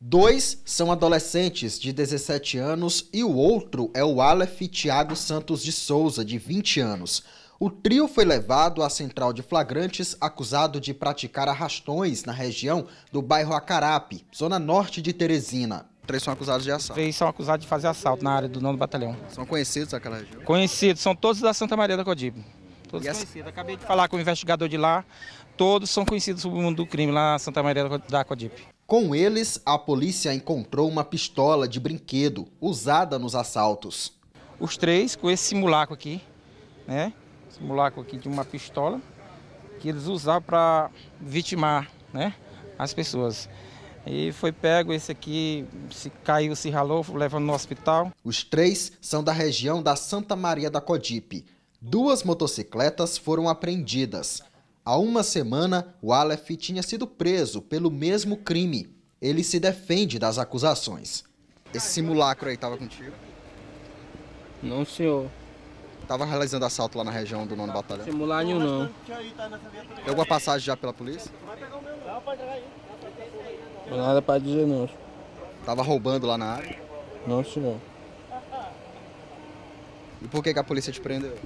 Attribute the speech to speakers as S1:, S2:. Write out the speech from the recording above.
S1: Dois são adolescentes de 17 anos e o outro é o Aleph Tiago Santos de Souza, de 20 anos. O trio foi levado à central de flagrantes acusado de praticar arrastões na região do bairro Acarape,
S2: zona norte de Teresina. Três são acusados de assalto. Três são acusados de fazer assalto na área do nono batalhão. São conhecidos daquela região? Conhecidos, são todos da Santa Maria da Codibe. Todos essa... conhecidos. Acabei de falar com o investigador de lá, todos são conhecidos do mundo do crime lá na Santa Maria da Codipe. Com eles,
S1: a polícia encontrou uma pistola de brinquedo usada nos assaltos.
S2: Os três com esse simulaco aqui, né? Simulaco aqui de uma pistola que eles usavam para vitimar, né? As pessoas. E foi pego esse aqui, se caiu, se ralou, levando no hospital. Os três são da
S1: região da Santa Maria da Codipe. Duas motocicletas foram apreendidas. Há uma semana, o Aleph tinha sido preso pelo mesmo crime. Ele se defende das acusações. Esse simulacro aí tava contigo? Não, senhor. Tava realizando assalto lá na região do nono batalhão? Simular nenhum, não. Tem alguma passagem já pela polícia? Não, nada para dizer, não. Tava roubando lá na área? Não, senhor. E por que, que a polícia te prendeu?